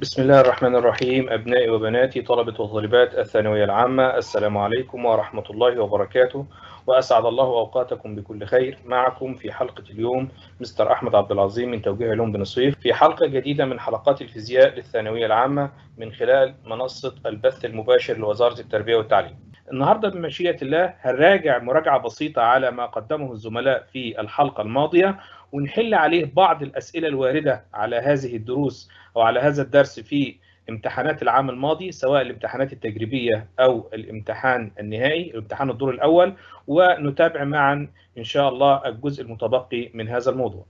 بسم الله الرحمن الرحيم أبنائي وبناتي طلبة وطالبات الثانوية العامة السلام عليكم ورحمة الله وبركاته وأسعد الله أوقاتكم بكل خير معكم في حلقة اليوم مستر أحمد عبد العظيم من توجيه علوم بن صيف في حلقة جديدة من حلقات الفيزياء للثانوية العامة من خلال منصة البث المباشر لوزارة التربية والتعليم النهاردة بمشيئة الله هنراجع مراجعة بسيطة على ما قدمه الزملاء في الحلقة الماضية ونحل عليه بعض الأسئلة الواردة على هذه الدروس أو على هذا الدرس في امتحانات العام الماضي سواء الامتحانات التجريبية أو الامتحان النهائي الامتحان الدور الأول ونتابع معا إن شاء الله الجزء المتبقي من هذا الموضوع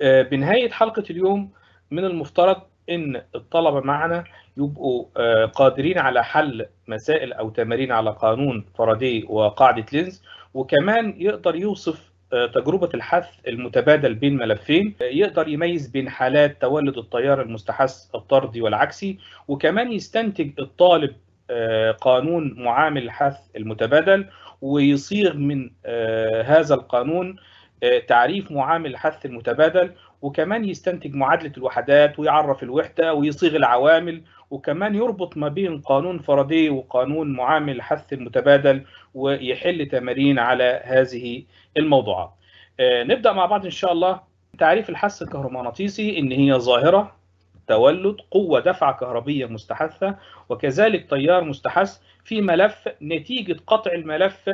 آه، بنهاية حلقة اليوم من المفترض ان الطلبه معنا يبقوا آه، قادرين على حل مسائل او تمارين على قانون فرادي وقاعده لينز وكمان يقدر يوصف تجربة الحث المتبادل بين ملفين يقدر يميز بين حالات تولد التيار المستحث الطردي والعكسي وكمان يستنتج الطالب آه، قانون معامل الحث المتبادل ويصيغ من آه، هذا القانون آه، تعريف معامل الحث المتبادل وكمان يستنتج معادلة الوحدات ويعرف الوحدة ويصيغ العوامل وكمان يربط ما بين قانون فاراداي وقانون معامل الحث المتبادل ويحل تمارين على هذه الموضوعات. آه، نبدا مع بعض ان شاء الله تعريف الحث الكهرومغناطيسي ان هي ظاهره تولد قوة دفعة كهربية مستحثة وكذلك تيار مستحث في ملف نتيجة قطع الملف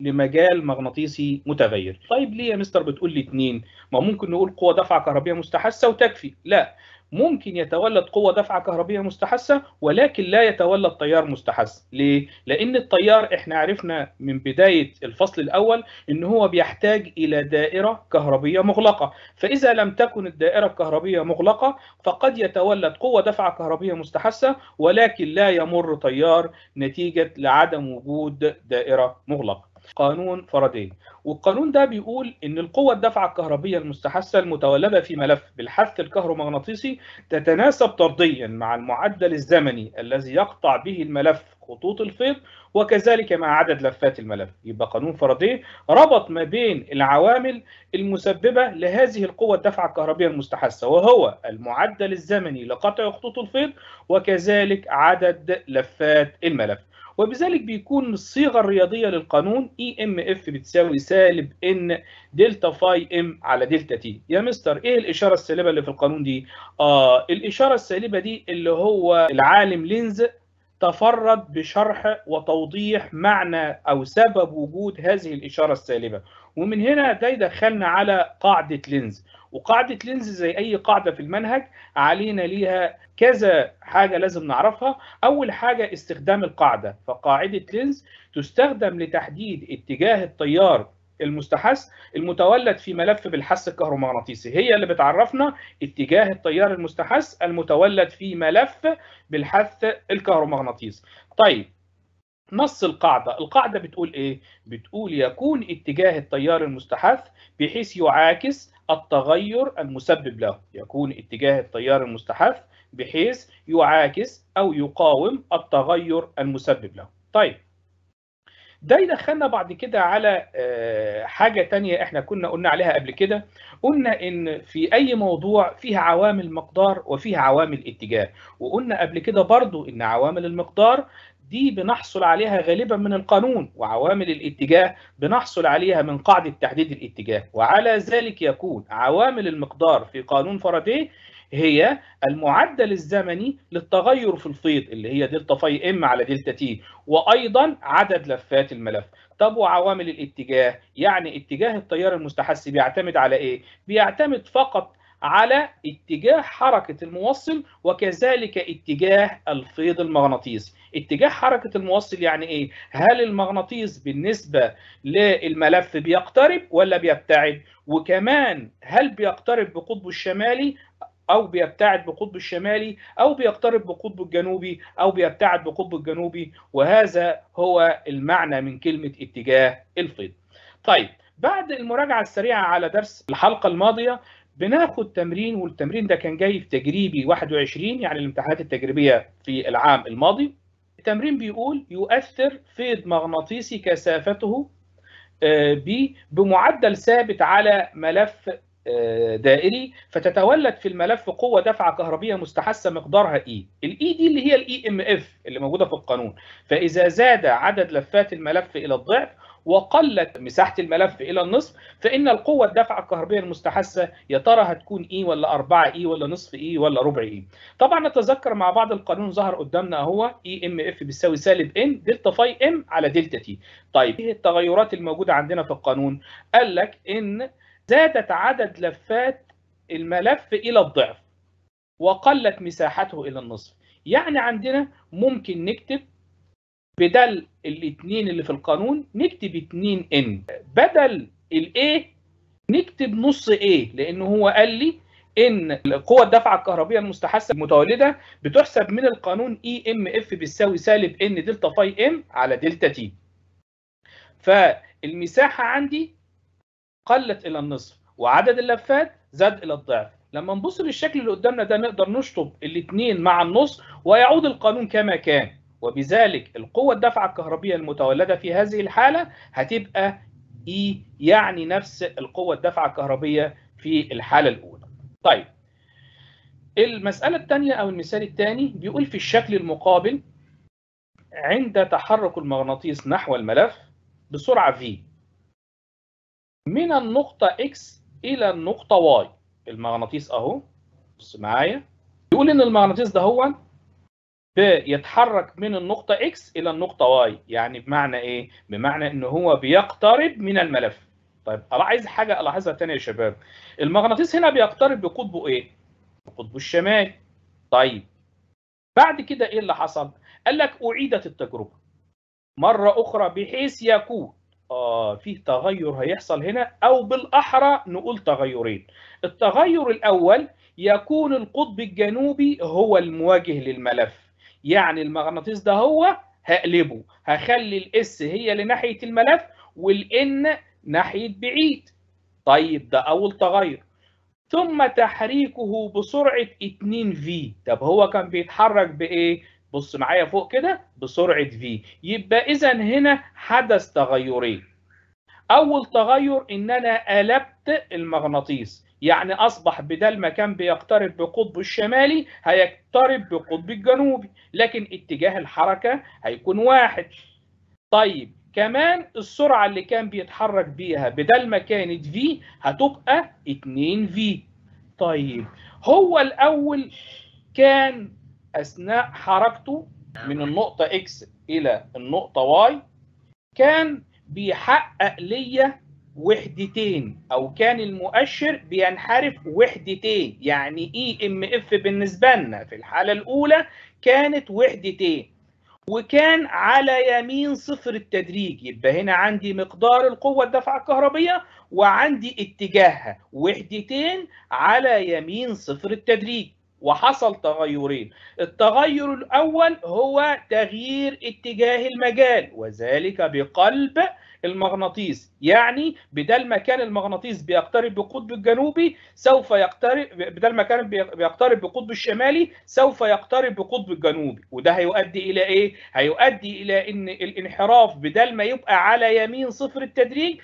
لمجال مغناطيسي متغير طيب ليه يا مستر بتقول لي اتنين ما ممكن نقول قوة دفعة كهربية مستحثة وتكفي لا ممكن يتولد قوة دفعة كهربية مستحثة ولكن لا يتولد تيار مستحث ليه؟ لأن التيار احنا عرفنا من بداية الفصل الأول إن هو بيحتاج إلى دائرة كهربية مغلقة فإذا لم تكن الدائرة الكهربية مغلقة فقد يتولد قوة دفعة كهربية مستحثة ولكن لا يمر تيار نتيجة لعدم وجود دائرة مغلقة قانون فاراداي والقانون ده بيقول ان القوه الدافعه الكهربيه المستحثه المتولبه في ملف بالحث الكهرومغناطيسي تتناسب طرديا مع المعدل الزمني الذي يقطع به الملف خطوط الفيض وكذلك مع عدد لفات الملف يبقى قانون فاراداي ربط ما بين العوامل المسببه لهذه القوه الدافعه الكهربيه المستحثه وهو المعدل الزمني لقطع خطوط الفيض وكذلك عدد لفات الملف وبذلك بيكون الصيغه الرياضيه للقانون اي ام اف بتساوي سالب ان دلتا فاي ام على دلتا تي يا مستر ايه الاشاره السالبه اللي في القانون دي اه الاشاره السالبه دي اللي هو العالم لينز تفرد بشرح وتوضيح معنى او سبب وجود هذه الاشاره السالبه ومن هنا ده يدخلنا على قاعدة لينز وقاعدة لينز زي أي قاعدة في المنهج علينا ليها كذا حاجة لازم نعرفها أول حاجة استخدام القاعدة فقاعدة لينز تستخدم لتحديد اتجاه التيار المستحث المتولد في ملف بالحث الكهرومغناطيسي هي اللي بتعرفنا اتجاه التيار المستحث المتولد في ملف بالحث الكهرومغناطيسي طيب نص القاعدة القاعدة بتقول إيه؟ بتقول يكون اتجاه التيار المستحث بحيث يعاكس التغير المسبب له يكون اتجاه التيار المستحث بحيث يعاكس أو يقاوم التغير المسبب له طيب ده يدخلنا بعد كده على آه، حاجه تانية احنا كنا قلنا عليها قبل كده قلنا ان في اي موضوع فيها عوامل مقدار وفيها عوامل اتجاه وقلنا قبل كده برضو ان عوامل المقدار دي بنحصل عليها غالبا من القانون وعوامل الاتجاه بنحصل عليها من قاعده تحديد الاتجاه وعلى ذلك يكون عوامل المقدار في قانون فاراداي هي المعدل الزمني للتغير في الفيض اللي هي دلتا فاي ام على دلتا تي وايضا عدد لفات الملف طب وعوامل الاتجاه يعني اتجاه التيار المستحث بيعتمد على ايه بيعتمد فقط على اتجاه حركة الموصل وكذلك اتجاه الفيض المغناطيسي اتجاه حركة الموصل يعني ايه؟ هل المغناطيس بالنسبة للملف بيقترب ولا بيبتعد؟ وكمان هل بيقترب بقطبه الشمالي او بيبتعد بقطب الشمالي او بيقترب بقطب الجنوبي او بيبتعد بقطب الجنوبي وهذا هو المعنى من كلمه اتجاه الفيض. طيب بعد المراجعه السريعه على درس الحلقه الماضيه بناخد تمرين والتمرين ده كان جاي في تجريبي 21 يعني الامتحانات التجريبيه في العام الماضي. التمرين بيقول يؤثر فيض مغناطيسي كثافته آه، بمعدل ثابت على ملف آه، دائري فتتولد في الملف قوه دفعه كهربيه مستحسة مقدارها اي e. الاي e دي اللي هي الاي ام e اف اللي موجوده في القانون فاذا زاد عدد لفات الملف الى الضعف وقلت مساحه الملف الى النصف فان القوه الدفعة الكهربيه المستحسة يا ترى هتكون ايه ولا 4 ايه ولا نصف ايه ولا ربع ايه طبعا نتذكر مع بعض القانون ظهر قدامنا اهو اي ام اف بيساوي سالب ان دلتا فاي ام على دلتا تي طيب ايه التغيرات الموجوده عندنا في القانون قال لك ان زادت عدد لفات الملف إلى الضعف وقلت مساحته إلى النصف يعني عندنا ممكن نكتب بدل الاثنين اللي في القانون نكتب 2 n بدل الايه نكتب نص ايه لان هو قال لي ان قوة الدفعة الكهربية المستحسه المتولدة بتحسب من القانون اي e ام اف بتساوي سالب ان دلتا فاي ام على دلتا تي فالمساحة عندي قلت الى النصف وعدد اللفات زاد الى الضعف لما نبص للشكل اللي قدامنا ده نقدر نشطب الاثنين مع النص ويعود القانون كما كان وبذلك القوة الدفعة الكهربية المتولدة في هذه الحالة هتبقى E يعني نفس القوة الدفعة الكهربية في الحالة الأولى. طيب المسألة الثانية أو المثال الثاني بيقول في الشكل المقابل عند تحرك المغناطيس نحو الملف بسرعة V من النقطة X إلى النقطة Y المغناطيس أهو بص معايا يقول إن المغناطيس ده هو بيتحرك من النقطة X إلى النقطة Y يعني بمعنى إيه؟ بمعنى إن هو بيقترب من الملف طيب أنا عايز حاجة ألاحظها تاني يا شباب المغناطيس هنا بيقترب بقطبه إيه؟ بقطبه الشمال طيب بعد كده إيه اللي حصل؟ قال لك أعيدت التجربة مرة أخرى بحيث يكون آه فيه تغير هيحصل هنا أو بالأحرى نقول تغيرين التغير الأول يكون القطب الجنوبي هو المواجه للملف يعني المغناطيس ده هو هقلبه هخلي الاس هي اللي ناحية الملف والان ناحية بعيد طيب ده أول تغير ثم تحريكه بسرعة 2 في طب هو كان بيتحرك بإيه؟ بص معايا فوق كده بسرعه في يبقى اذا هنا حدث تغيرين اول تغير ان انا قلبت المغناطيس يعني اصبح بدل ما كان بيقترب بقطبه الشمالي هيقترب بقطب الجنوبي لكن اتجاه الحركه هيكون واحد طيب كمان السرعه اللي كان بيتحرك بيها بدل ما كانت في هتبقى 2 في طيب هو الاول كان اثناء حركته نعم. من النقطه اكس الى النقطه واي كان بيحقق ليا وحدتين او كان المؤشر بينحرف وحدتين يعني اي ام اف بالنسبه لنا في الحاله الاولى كانت وحدتين وكان على يمين صفر التدريج يبقى هنا عندي مقدار القوة الدفعة الكهربية وعندي اتجاهها وحدتين على يمين صفر التدريج وحصل تغيرين التغير الأول هو تغيير اتجاه المجال وذلك بقلب المغناطيس يعني بدل ما كان المغناطيس بيقترب بالقطب الجنوبي سوف يقترب بدل ما كان بيقترب بالقطب الشمالي سوف يقترب بالقطب الجنوبي وده هيؤدي الى ايه هيؤدي الى ان الانحراف بدل ما يبقى على يمين صفر التدريج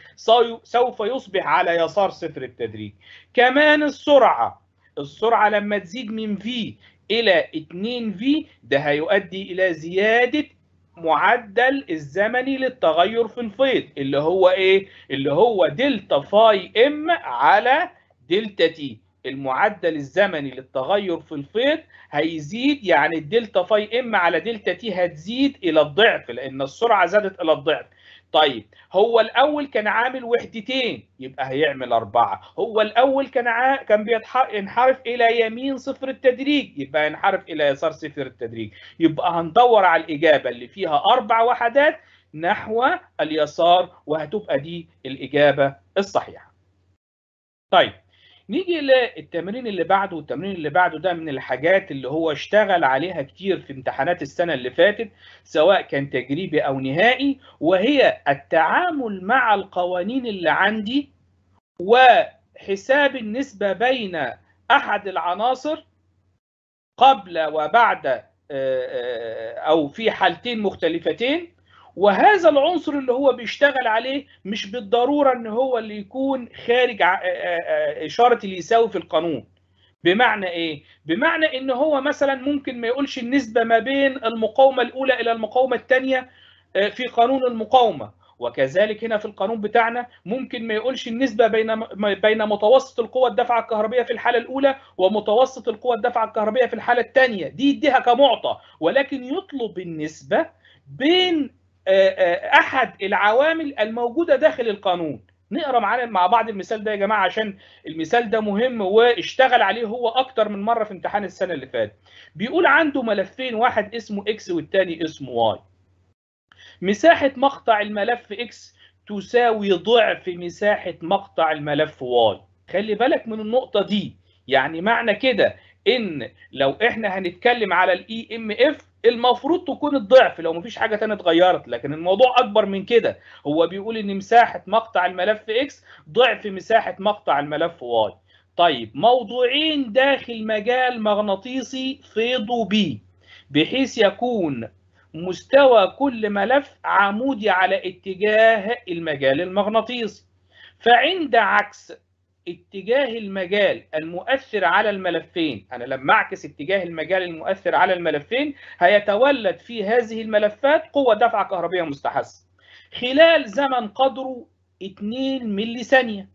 سوف يصبح على يسار صفر التدريج كمان السرعه السرعه لما تزيد من في الى 2 في ده هيؤدي الى زياده معدل الزمني للتغير في الفيض اللي هو ايه اللي هو دلتا فاي ام على دلتا تي المعدل الزمني للتغير في الفيض هيزيد يعني الدلتا فاي ام على دلتا تي هتزيد الى الضعف لان السرعه زادت الى الضعف طيب هو الاول كان عامل وحدتين يبقى هيعمل اربعه هو الاول كان ع... كان بينحرف الى يمين صفر التدريج يبقى ينحرف الى يسار صفر التدريج يبقى هندور على الاجابه اللي فيها اربع وحدات نحو اليسار وهتبقى دي الاجابه الصحيحه طيب نيجي للتمرين اللي بعده والتمرين اللي بعده ده من الحاجات اللي هو اشتغل عليها كتير في امتحانات السنة اللي فاتت سواء كان تجريبي أو نهائي وهي التعامل مع القوانين اللي عندي وحساب النسبة بين أحد العناصر قبل وبعد آه، آه، أو في حالتين مختلفتين وهذا العنصر اللي هو بيشتغل عليه مش بالضروره ان هو اللي يكون خارج اشاره اللي يساوي في القانون بمعنى ايه بمعنى ان هو مثلا ممكن ما يقولش النسبه ما بين المقاومه الاولى الى المقاومه الثانيه في قانون المقاومه وكذلك هنا في القانون بتاعنا ممكن ما يقولش النسبه بين بين متوسط القوه الدفعة الكهربيه في الحاله الاولى ومتوسط القوه الدفعة الكهربيه في الحاله الثانيه دي يديها كمعطى ولكن يطلب النسبه بين آه، آه، احد العوامل الموجوده داخل القانون نقرا معانا مع بعض المثال ده يا جماعه عشان المثال ده مهم واشتغل عليه هو اكتر من مره في امتحان السنه اللي فاتت بيقول عنده ملفين واحد اسمه اكس والتاني اسمه واي مساحه مقطع الملف اكس تساوي ضعف مساحه مقطع الملف واي خلي بالك من النقطه دي يعني معنى كده ان لو احنا هنتكلم على الاي ام e اف المفروض تكون الضعف لو مفيش حاجه تانية اتغيرت لكن الموضوع اكبر من كده هو بيقول ان مساحه مقطع الملف اكس ضعف مساحه مقطع الملف واي طيب موضوعين داخل مجال مغناطيسي فيض بي بحيث يكون مستوى كل ملف عمودي على اتجاه المجال المغناطيسي فعند عكس اتجاه المجال المؤثر على الملفين انا لما اعكس اتجاه المجال المؤثر على الملفين هيتولد في هذه الملفات قوه دفعه كهربيه مستحثه خلال زمن قدره 2 ملي ثانيه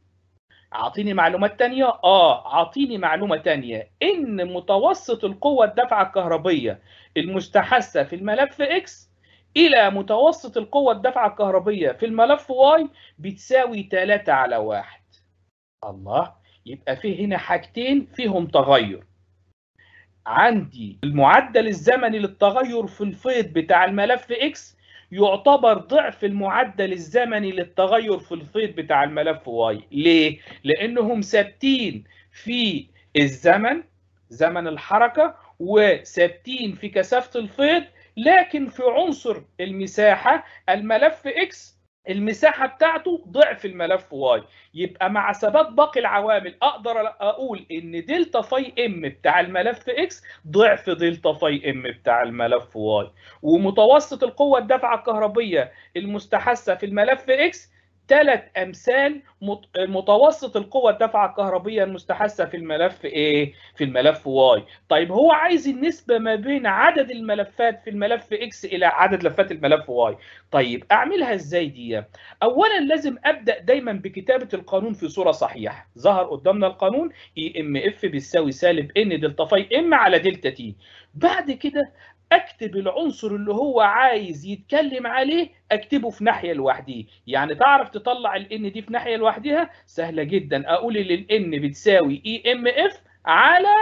اعطيني معلومات تانية اه اعطيني معلومه تانية ان متوسط القوه الدفعة الكهربيه المستحثه في الملف اكس الى متوسط القوه الدفعة الكهربيه في الملف واي بتساوي 3 على 1 الله يبقى في هنا حاجتين فيهم تغير عندي المعدل الزمني للتغير في الفيض بتاع الملف اكس يعتبر ضعف المعدل الزمني للتغير في الفيض بتاع الملف واي ليه؟ لأنهم ثابتين في الزمن زمن الحركة وثابتين في كثافة الفيض لكن في عنصر المساحة الملف اكس المساحه بتاعته ضعف الملف واي يبقى مع ثبات باقي العوامل اقدر اقول ان دلتا فاي ام بتاع الملف اكس ضعف دلتا فاي ام بتاع الملف واي ومتوسط القوه الدافعه الكهربيه المستحثه في الملف اكس ثلاث امثال متوسط القوه الدافعه الكهربيه المستحثه في الملف ايه في الملف واي طيب هو عايز النسبه ما بين عدد الملفات في الملف اكس الى عدد لفات الملف واي طيب اعملها ازاي دي اولا لازم ابدا دايما بكتابه القانون في صوره صحيحه ظهر قدامنا القانون اي ام اف بيساوي سالب ان دلتا فاي ام على دلتا تي بعد كده اكتب العنصر اللي هو عايز يتكلم عليه اكتبه في ناحيه لوحديه يعني تعرف تطلع الان دي في ناحيه لوحدها سهله جدا اقول ان الان بتساوي اي ام اف على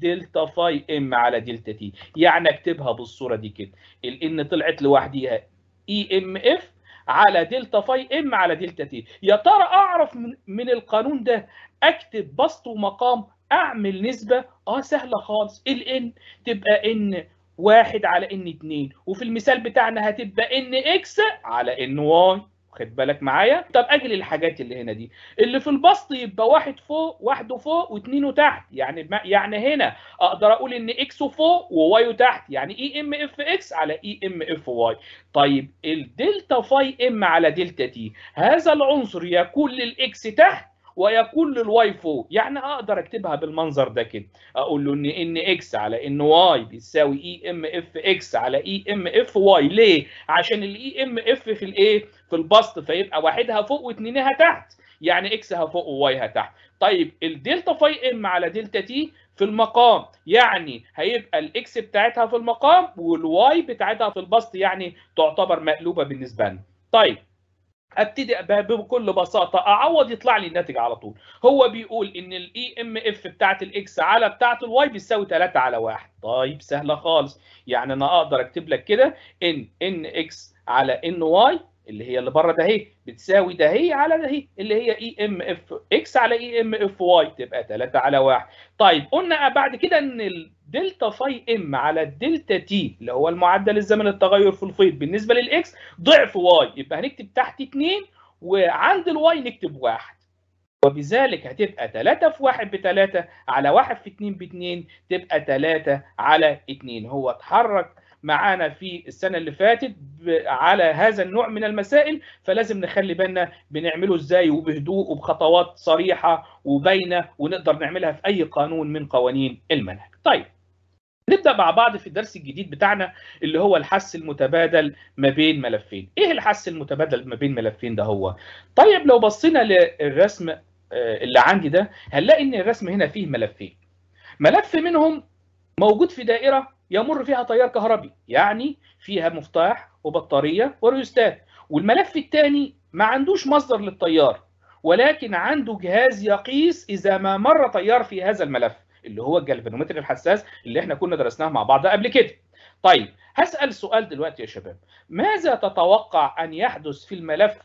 دلتا فاي ام على دلتا تي يعني اكتبها بالصوره دي كده الان طلعت لوحدها اي e ام اف على دلتا فاي ام على دلتا تي يا ترى اعرف من, من القانون ده اكتب بسط ومقام اعمل نسبه اه سهله خالص الان تبقى ان واحد على ان اتنين وفي المثال بتاعنا هتبقى ان اكس على ان واي واخد بالك معايا طب اجل الحاجات اللي هنا دي اللي في البسط يبقى واحد فوق واحده فوق واتنينه تحت يعني يعني هنا اقدر اقول ان اكس فوق وواي تحت يعني اي ام اف اكس على اي ام اف واي طيب الدلتا فاي ام على دلتا تي هذا العنصر يكون للاكس تحت ويقول للوايفو يعني اقدر اكتبها بالمنظر ده كده اقول له ان ان اكس على ان واي بيساوي اي ام اف اكس على اي ام اف واي ليه عشان الاي ام e اف في الايه في البسط فيبقى واحدها فوق واثنينها تحت يعني اكسها فوق وواي تحت طيب الدلتا فاي ام على دلتا تي في المقام يعني هيبقى الاكس بتاعتها في المقام والواي بتاعتها في البسط يعني تعتبر مقلوبه بالنسبه لنا طيب ابتدي بكل بساطه اعوض يطلع لي الناتج على طول هو بيقول ان الاي ام e اف بتاعه الاكس على بتاعه الواي بتساوي 3 على 1 طيب سهله خالص يعني انا اقدر اكتب لك كده ان ان اكس على ان واي اللي هي اللي بره ده هي بتساوي ده هي على ده هي اللي هي اي ام اف اكس على اي ام اف واي تبقى 3 على 1 طيب قلنا بعد كده ان الدلتا فاي ام على الدلتا تي اللي هو المعدل الزمن التغير في الفيض بالنسبه للاكس ضعف واي يبقى هنكتب تحت 2 وعند الواي نكتب 1 وبذلك هتبقى 3 في 1 ب 3 على 1 في 2 ب 2 تبقى 3 على 2 هو اتحرك معانا في السنه اللي فاتت على هذا النوع من المسائل فلازم نخلي بالنا بنعمله ازاي وبهدوء وبخطوات صريحه وباينه ونقدر نعملها في اي قانون من قوانين المنهج. طيب نبدا مع بعض في الدرس الجديد بتاعنا اللي هو الحس المتبادل ما بين ملفين ايه الحس المتبادل ما بين ملفين ده هو طيب لو بصينا للرسم آه، اللي عندي ده هنلاقي ان الرسم هنا فيه ملفين ملف منهم موجود في دائره يمر فيها تيار كهربي يعني فيها مفتاح وبطاريه وريوستات والملف الثاني ما عندوش مصدر للتيار ولكن عنده جهاز يقيس اذا ما مر تيار في هذا الملف اللي هو الجلفانومتر الحساس اللي احنا كنا درسناه مع بعض قبل كده طيب هسال سؤال دلوقتي يا شباب ماذا تتوقع ان يحدث في الملف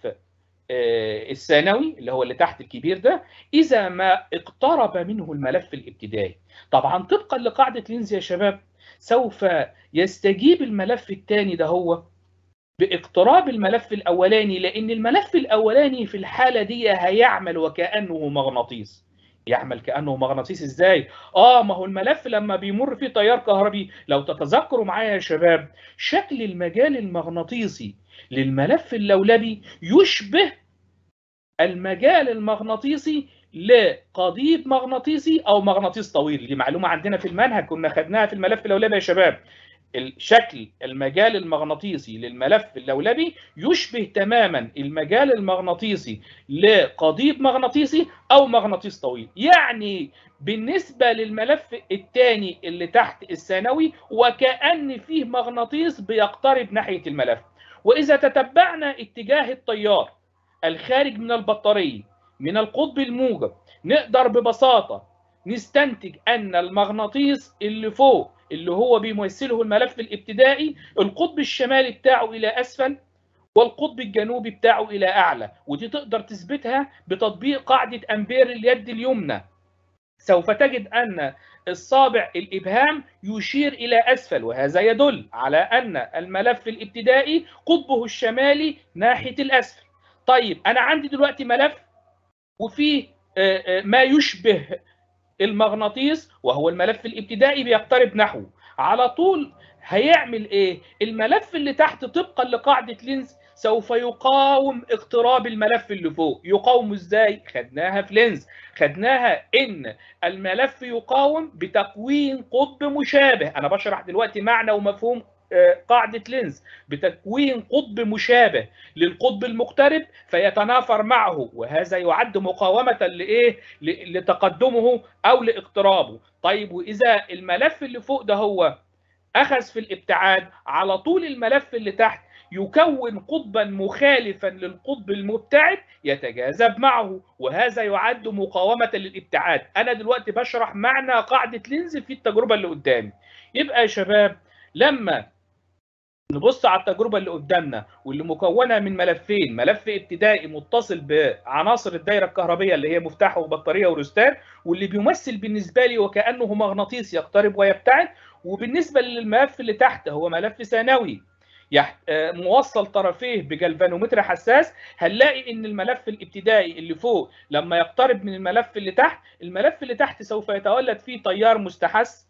آه، الثانوي اللي هو اللي تحت الكبير ده اذا ما اقترب منه الملف الابتدائي طبعا طبقا لقاعده لينز يا شباب سوف يستجيب الملف الثاني ده هو باقتراب الملف الاولاني لان الملف الاولاني في الحاله دي هيعمل وكانه مغناطيس يعمل كانه مغناطيس ازاي اه ما هو الملف لما بيمر فيه تيار كهربي لو تتذكروا معايا يا شباب شكل المجال المغناطيسي للملف اللولبي يشبه المجال المغناطيسي لقضيب مغناطيسي او مغناطيس طويل دي معلومه عندنا في المنهج كنا خدناها في الملف اللولبي يا شباب الشكل المجال المغناطيسي للملف اللولبي يشبه تماما المجال المغناطيسي لقضيب مغناطيسي او مغناطيس طويل يعني بالنسبه للملف الثاني اللي تحت الثانوي وكان فيه مغناطيس بيقترب ناحيه الملف واذا تتبعنا اتجاه التيار الخارج من البطاريه من القطب الموجب نقدر ببساطه نستنتج أن المغناطيس اللي فوق اللي هو بيمثله الملف الابتدائي القطب الشمالي بتاعه إلى أسفل والقطب الجنوبي بتاعه إلى أعلى ودي تقدر تثبتها بتطبيق قاعدة أمبير اليد اليمنى سوف تجد أن الصابع الإبهام يشير إلى أسفل وهذا يدل على أن الملف الابتدائي قطبه الشمالي ناحية الأسفل طيب أنا عندي دلوقتي ملف وفيه آه، آه، ما يشبه المغناطيس وهو الملف الابتدائي بيقترب نحوه على طول هيعمل ايه الملف اللي تحت طبقا لقاعده لينز سوف يقاوم اقتراب الملف اللي فوق يقاوم ازاي خدناها في لينز خدناها ان الملف يقاوم بتكوين قطب مشابه انا بشرح دلوقتي معنى ومفهوم قاعدة لينز بتكوين قطب مشابه للقطب المقترب فيتنافر معه وهذا يعد مقاومة لإيه؟ لتقدمه أو لاقترابه طيب وإذا الملف اللي فوق ده هو أخذ في الابتعاد على طول الملف اللي تحت يكون قطبا مخالفا للقطب المبتعد يتجاذب معه وهذا يعد مقاومة للابتعاد أنا دلوقتي بشرح معنى قاعدة لينز في التجربة اللي قدامي يبقى يا شباب لما نبص على التجربه اللي قدامنا واللي مكونه من ملفين ملف ابتدائي متصل بعناصر الدايره الكهربيه اللي هي مفتاح وبطاريه وروستار واللي بيمثل بالنسبه لي وكانه مغناطيس يقترب ويبتعد وبالنسبه للملف اللي تحت هو ملف ثانوي آه، موصل طرفيه بجلفانومتر حساس هنلاقي ان الملف الابتدائي اللي فوق لما يقترب من الملف اللي تحت الملف اللي تحت سوف يتولد فيه تيار مستحث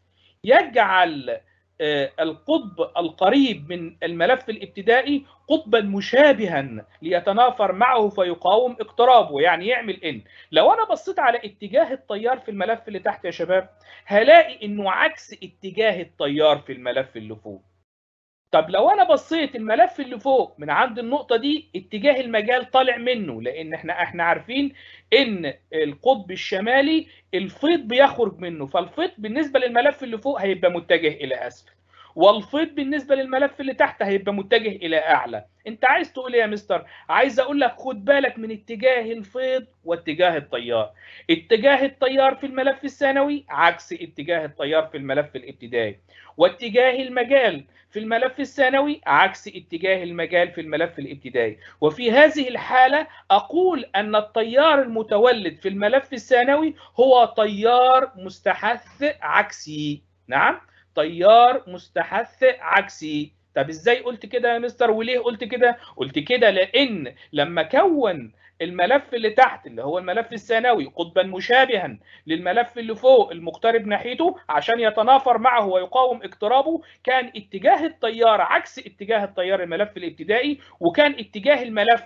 يجعل آه، القطب القريب من الملف الابتدائي قطبا مشابها ليتنافر معه فيقاوم اقترابه يعني يعمل ان لو انا بصيت على اتجاه التيار في الملف اللي تحت يا شباب هلاقي انه عكس اتجاه التيار في الملف اللي فوق طب لو انا بصيت الملف اللي فوق من عند النقطه دي اتجاه المجال طالع منه لان احنا احنا عارفين ان القطب الشمالي الفيض بيخرج منه فالفيض بالنسبه للملف اللي فوق هيبقى متجه الى اسفل والفيض بالنسبه للملف اللي تحت هيبقى متجه الى اعلى انت عايز تقول ايه يا مستر عايز اقول لك خد بالك من اتجاه الفيض واتجاه التيار اتجاه التيار في الملف الثانوي عكس اتجاه التيار في الملف الابتدائي واتجاه المجال في الملف الثانوي عكس اتجاه المجال في الملف الابتدائي وفي هذه الحالة أقول أن التيار المتولد في الملف الثانوي هو تيار مستحث عكسي نعم تيار مستحث عكسي طب ازاي قلت كده يا مستر وليه قلت كده قلت كده لان لما كون الملف اللي تحت اللي هو الملف الثانوي قطبا مشابها للملف اللي فوق المقترب ناحيته عشان يتنافر معه ويقاوم اقترابه كان اتجاه التيار عكس اتجاه التيار الملف الابتدائي وكان اتجاه الملف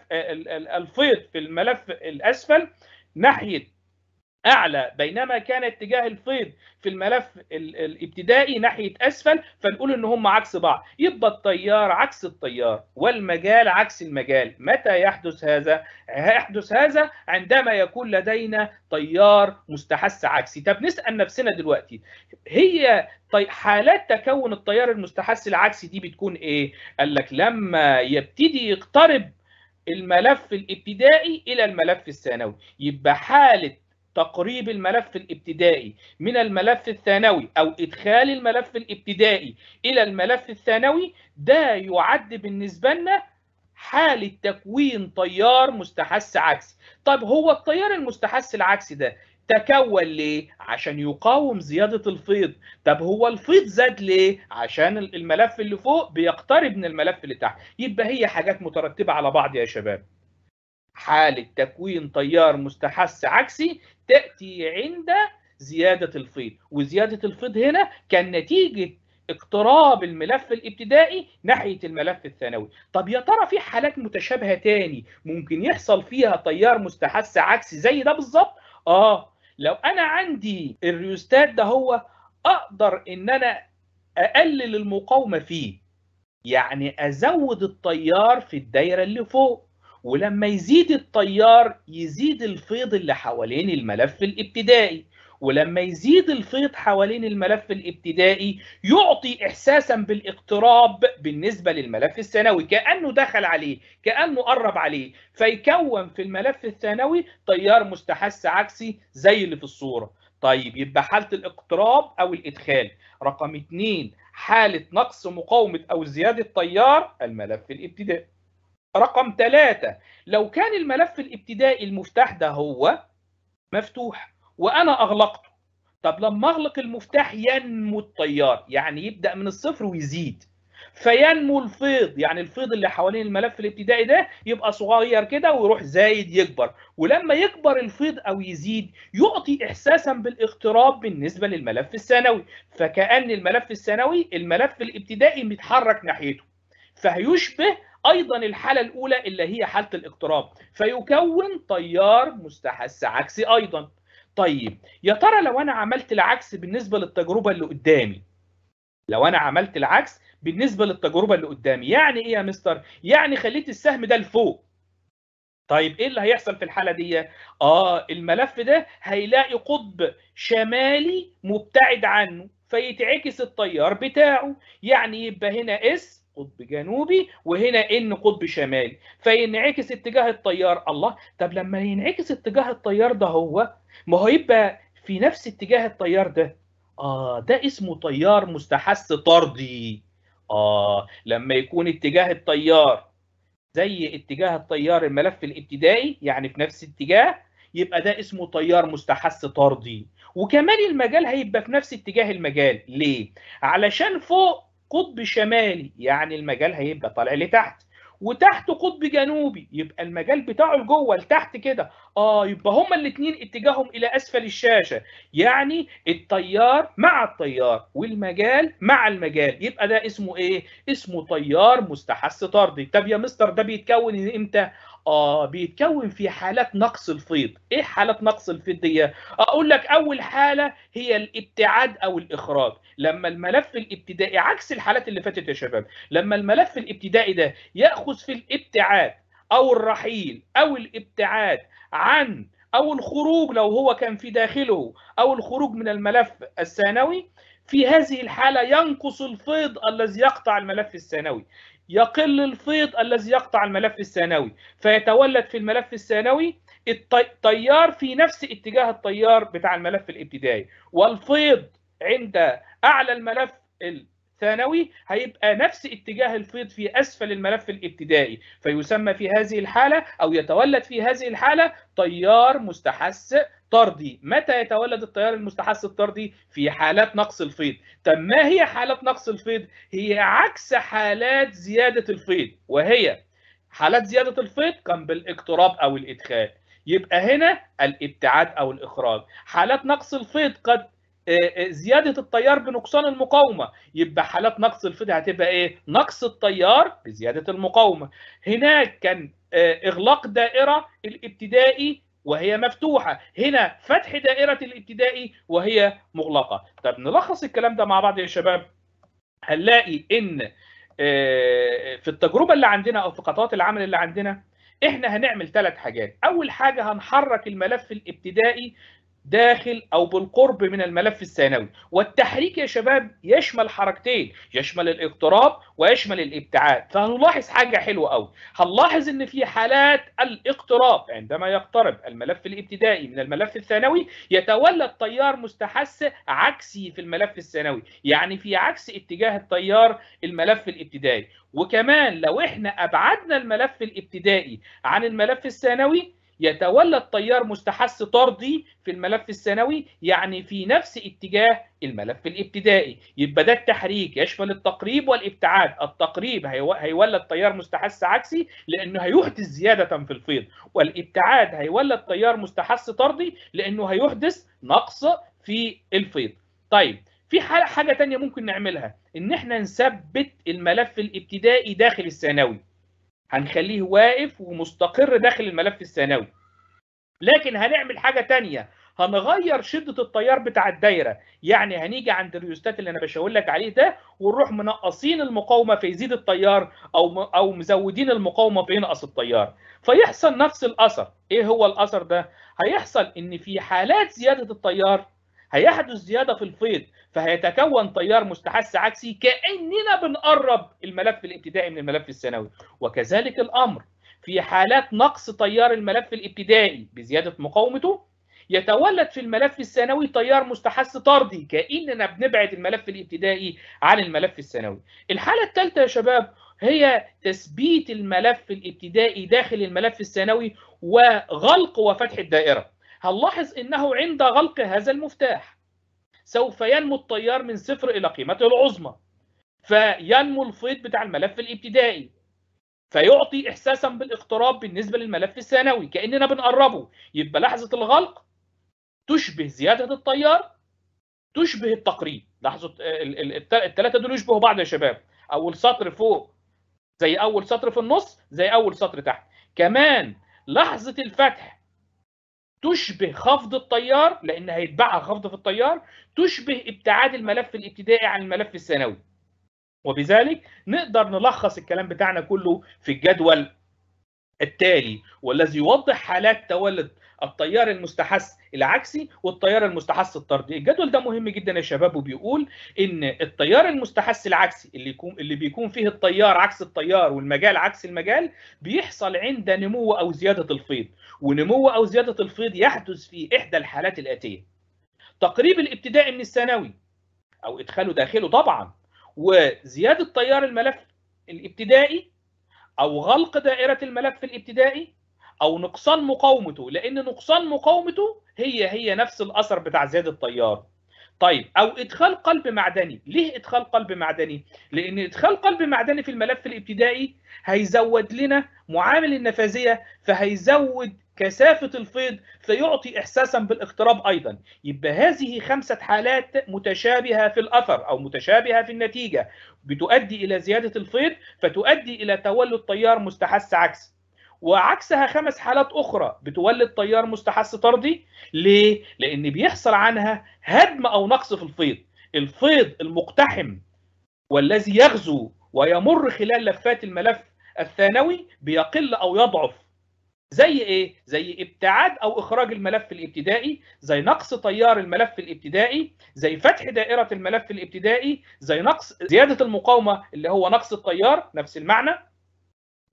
الفيض في الملف الاسفل ناحيه اعلى بينما كان اتجاه الفيض في الملف الابتدائي ناحيه اسفل فنقول ان هم عكس بعض يبقى التيار عكس التيار والمجال عكس المجال متى يحدث هذا يحدث هذا عندما يكون لدينا تيار مستحث عكسي طب نسال نفسنا دلوقتي هي طيب حالات تكون التيار المستحث العكسي دي بتكون ايه قال لك لما يبتدي يقترب الملف الابتدائي الى الملف الثانوي يبقى حاله تقريب الملف الابتدائي من الملف الثانوي او ادخال الملف الابتدائي الى الملف الثانوي ده يعد بالنسبه لنا حاله تكوين تيار مستحث عكسي طب هو التيار المستحث العكسي ده تكون ليه؟ عشان يقاوم زيادة الفيض، طب هو الفيض زاد ليه؟ عشان الملف اللي فوق بيقترب من الملف اللي تحت، يبقى هي حاجات مترتبة على بعض يا شباب. حالة تكوين تيار مستحث عكسي تأتي عند زيادة الفيض وزيادة الفيض هنا كان نتيجة اقتراب الملف الابتدائي ناحية الملف الثانوي طب يا ترى في حالات متشابهة تاني ممكن يحصل فيها تيار مستحث عكسي زي ده بالظبط اه لو انا عندي الريوستات ده هو اقدر ان انا اقلل المقاومة فيه يعني ازود التيار في الدايرة اللي فوق ولما يزيد التيار يزيد الفيض اللي حوالين الملف الابتدائي ولما يزيد الفيض حوالين الملف الابتدائي يعطي احساسا بالاقتراب بالنسبه للملف الثانوي كانه دخل عليه كانه قرب عليه فيكون في الملف الثانوي تيار مستحث عكسي زي اللي في الصوره طيب يبقى حاله الاقتراب او الادخال رقم اثنين حاله نقص مقاومه او زياده تيار الملف الابتدائي رقم ثلاثة لو كان الملف الابتدائي المفتاح ده هو مفتوح وأنا أغلقته طب لما أغلق المفتاح ينمو التيار يعني يبدأ من الصفر ويزيد فينمو الفيض يعني الفيض اللي حوالين الملف الابتدائي ده يبقى صغير كده ويروح زايد يكبر ولما يكبر الفيض او يزيد يعطي احساسا بالاقتراب بالنسبه للملف الثانوي فكان الملف الثانوي الملف الابتدائي متحرك ناحيته فهيشبه ايضا الحاله الاولى اللي هي حاله الاقتراب فيكون تيار مستحث عكسي ايضا طيب يا ترى لو انا عملت العكس بالنسبه للتجربه اللي قدامي لو انا عملت العكس بالنسبه للتجربه اللي قدامي يعني ايه يا مستر يعني خليت السهم ده لفوق طيب ايه اللي هيحصل في الحاله دي اه الملف ده هيلاقي قطب شمالي مبتعد عنه فيتعكس التيار بتاعه يعني يبقى هنا اس قطب جنوبي وهنا ان قطب شمالي فينعكس اتجاه التيار الله طب لما ينعكس اتجاه التيار ده هو ما هو يبقى في نفس اتجاه التيار ده اه ده اسمه تيار مستحث طردي اه لما يكون اتجاه التيار زي اتجاه التيار الملف الابتدائي يعني في نفس اتجاه يبقى ده اسمه تيار مستحث طردي وكمان المجال هيبقى في نفس اتجاه المجال ليه علشان فوق قطب شمالي يعني المجال هيبقى طالع لتحت وتحت قطب جنوبي يبقى المجال بتاعه لجوه لتحت كده اه يبقى هما الاثنين اتجاههم الى اسفل الشاشه يعني التيار مع التيار والمجال مع المجال يبقى ده اسمه ايه اسمه تيار مستحث طردي طب يا مستر ده بيتكون امتى اه بيتكون في حالات نقص الفيض ايه حالات نقص الفيض دي اقول لك اول حاله هي الابتعاد او الاخراج لما الملف الابتدائي عكس الحالات اللي فاتت يا شباب لما الملف الابتدائي ده ياخذ في الابتعاد او الرحيل او الابتعاد عن او الخروج لو هو كان في داخله او الخروج من الملف الثانوي في هذه الحالة ينقص الفيض الذي يقطع الملف الثانوي يقل الفيض الذي يقطع الملف الثانوي فيتولد في الملف الثانوي التيار في نفس اتجاه التيار بتاع الملف الابتدائي والفيض عند اعلى الملف ثانوي هيبقى نفس اتجاه الفيض في اسفل الملف الابتدائي فيسمى في هذه الحاله او يتولد في هذه الحاله تيار مستحث طردي متى يتولد التيار المستحث الطردي في حالات نقص الفيض طب ما هي حالات نقص الفيض هي عكس حالات زياده الفيض وهي حالات زياده الفيض كان بالاقتراب او الادخال يبقى هنا الابتعاد او الاخراج حالات نقص الفيض قد آه، آه، زياده التيار بنقصان المقاومه يبقى حالات نقص الفيض هتبقى ايه نقص التيار بزياده المقاومه هناك كان آه، اغلاق دائره الابتدائي وهي مفتوحه هنا فتح دائره الابتدائي وهي مغلقه طب نلخص الكلام ده مع بعض يا شباب هنلاقي ان في التجربه اللي عندنا او في خطوات العمل اللي عندنا احنا هنعمل ثلاث حاجات اول حاجه هنحرك الملف الابتدائي داخل او بالقرب من الملف الثانوي والتحريك يا شباب يشمل حركتين يشمل الاقتراب ويشمل الابتعاد فهنلاحظ حاجه حلوه قوي هنلاحظ ان في حالات الاقتراب عندما يقترب الملف الابتدائي من الملف الثانوي يتولى التيار مستحث عكسي في الملف الثانوي يعني في عكس اتجاه التيار الملف الابتدائي وكمان لو احنا ابعدنا الملف الابتدائي عن الملف الثانوي يتولى التيار مستحث طردي في الملف الثانوي يعني في نفس اتجاه الملف الابتدائي يبقى ده التحريك يشمل التقريب والابتعاد التقريب هيولى التيار مستحث عكسي لانه هيحدث زياده في الفيض والابتعاد هيولى التيار مستحث طردي لانه هيحدث نقص في الفيض طيب في حاجه ثانيه ممكن نعملها ان احنا نثبت الملف الابتدائي داخل الثانوي هنخليه واقف ومستقر داخل الملف الثانوي لكن هنعمل حاجه ثانيه هنغير شده التيار بتاع الدايره يعني هنيجي عند الريوستات اللي انا بشاور لك عليه ده ونروح منقصين المقاومه فيزيد التيار او او مزودين المقاومه فينقص التيار فيحصل نفس الاثر ايه هو الاثر ده هيحصل ان في حالات زياده التيار هيحدث زياده في الفيض فهيتكون تيار مستحث عكسي كاننا بنقرب الملف الابتدائي من الملف الثانوي وكذلك الامر في حالات نقص تيار الملف الابتدائي بزياده مقاومته يتولد في الملف الثانوي تيار مستحث طردي كاننا بنبعد الملف الابتدائي عن الملف الثانوي الحاله الثالثه يا شباب هي تثبيت الملف الابتدائي داخل الملف الثانوي وغلق وفتح الدائره هنلاحظ انه عند غلق هذا المفتاح سوف ينمو التيار من صفر الى قيمته العظمى فينمو الفيض بتاع الملف الابتدائي فيعطي احساسا بالاقتراب بالنسبه للملف الثانوي كاننا بنقربه يبقى لحظه الغلق تشبه زياده التيار تشبه التقريب لحظه آه، الثلاثه دول يشبهوا بعض يا شباب اول سطر فوق زي اول سطر في النص زي اول سطر تحت كمان لحظه الفتح تشبه خفض التيار لان هيتبعها خفض في التيار تشبه ابتعاد الملف الابتدائي عن الملف الثانوي وبذلك نقدر نلخص الكلام بتاعنا كله في الجدول التالي والذي يوضح حالات تولد التيار المستحث العكسي والتيار المستحث الطردي الجدول ده مهم جدا يا شباب وبيقول ان التيار المستحث العكسي اللي يكون اللي بيكون فيه التيار عكس التيار والمجال عكس المجال بيحصل عند نمو او زياده الفيض ونمو او زياده الفيض يحدث في احدى الحالات الاتيه تقريب الابتدائي من الثانوي او ادخاله داخله طبعا وزياده تيار الملف الابتدائي او غلق دائره الملف الابتدائي او نقصان مقاومته لان نقصان مقاومته هي هي نفس الاثر بتاع زياده التيار طيب او ادخال قلب معدني ليه ادخال قلب معدني لان ادخال قلب معدني في الملف الابتدائي هيزود لنا معامل النفاذيه فهيزود كثافه الفيض فيعطي احساسا بالاقتراب ايضا يبقى هذه خمسه حالات متشابهه في الاثر او متشابهه في النتيجه بتؤدي الى زياده الفيض فتؤدي الى تولد تيار مستحث عكسي وعكسها خمس حالات أخرى بتولد تيار مستحث طردي ليه؟ لأن بيحصل عنها هدم أو نقص في الفيض الفيض المقتحم والذي يغزو ويمر خلال لفات الملف الثانوي بيقل أو يضعف زي ايه؟ زي ابتعاد او اخراج الملف الابتدائي، زي نقص تيار الملف الابتدائي، زي فتح دائره الملف الابتدائي، زي نقص زياده المقاومه اللي هو نقص التيار نفس المعنى،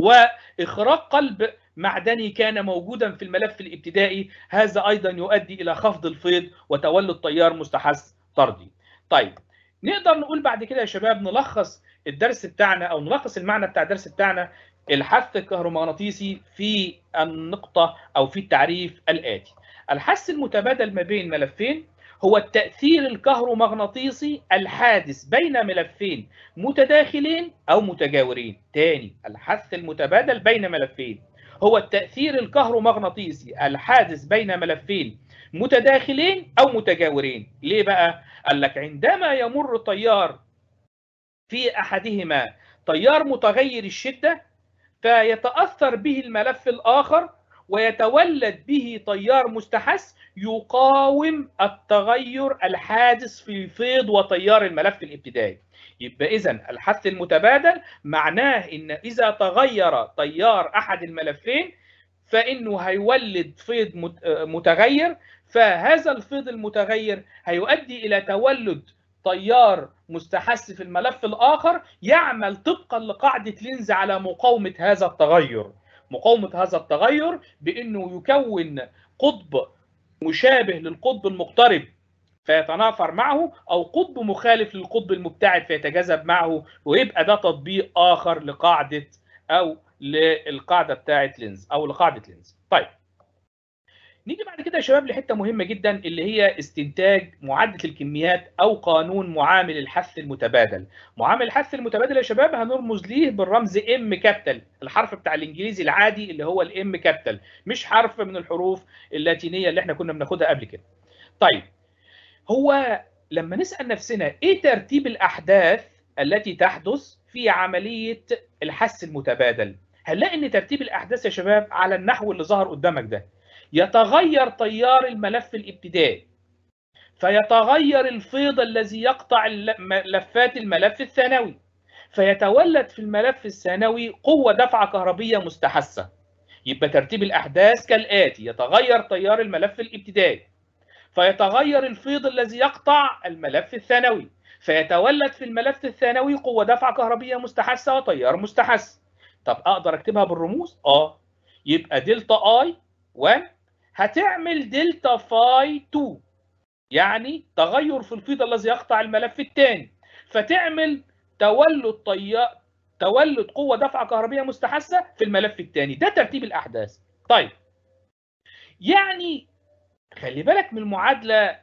واخراج قلب معدني كان موجودا في الملف الابتدائي هذا ايضا يؤدي الى خفض الفيض وتولد تيار مستحث طردي طيب نقدر نقول بعد كده يا شباب نلخص الدرس بتاعنا او نلخص المعنى بتاع الدرس بتاعنا الحث الكهرومغناطيسي في النقطه او في التعريف الاتي الحث المتبادل ما بين ملفين هو التأثير الكهرومغناطيسي الحادث بين ملفين متداخلين أو متجاورين تاني الحث المتبادل بين ملفين هو التأثير الكهرومغناطيسي الحادث بين ملفين متداخلين أو متجاورين ليه بقى؟ قال لك عندما يمر طيار في أحدهما تيار متغير الشدة فيتأثر به الملف الآخر ويتولد به تيار مستحث يقاوم التغير الحادث في فيض وتيار الملف الابتدائي يبقى اذا الحث المتبادل معناه ان اذا تغير تيار احد الملفين فانه هيولد فيض آه، متغير فهذا الفيض المتغير هيؤدي الى تولد تيار مستحث في الملف الاخر يعمل طبقا لقاعده لينز على مقاومه هذا التغير مقاومة هذا التغير بأنه يكون قطب مشابه للقطب المقترب فيتنافر معه أو قطب مخالف للقطب المبتعد فيتجاذب معه ويبقى ده تطبيق آخر لقاعدة أو للقاعدة بتاعة لينز أو لقاعدة لينز. طيب نيجي بعد كده يا شباب لحته مهمه جدا اللي هي استنتاج معادله الكميات او قانون معامل الحث المتبادل معامل الحث المتبادل يا شباب هنرمز ليه بالرمز ام كابيتال الحرف بتاع الانجليزي العادي اللي هو الام كابيتال مش حرف من الحروف اللاتينيه اللي احنا كنا بناخدها قبل كده طيب هو لما نسال نفسنا ايه ترتيب الاحداث التي تحدث في عمليه الحث المتبادل هنلاقي ان ترتيب الاحداث يا شباب على النحو اللي ظهر قدامك ده يتغير تيار الملف الابتدائي فيتغير الفيض الذي يقطع لفات الملف الثانوي فيتولد في الملف الثانوي قوة دفعة كهربية مستحثة يبقى ترتيب الأحداث كالآتي يتغير تيار الملف الابتدائي فيتغير الفيض الذي يقطع الملف الثانوي فيتولد في الملف الثانوي قوة دفعة كهربية مستحثة وتيار مستحث طب أقدر أكتبها بالرموز؟ آه يبقى دلتا آي 1 هتعمل دلتا فاي 2 يعني تغير في الفيض الذي يقطع الملف الثاني فتعمل تولد طيار تولد قوه دفعه كهربيه مستحثه في الملف الثاني ده ترتيب الاحداث طيب يعني خلي بالك من المعادله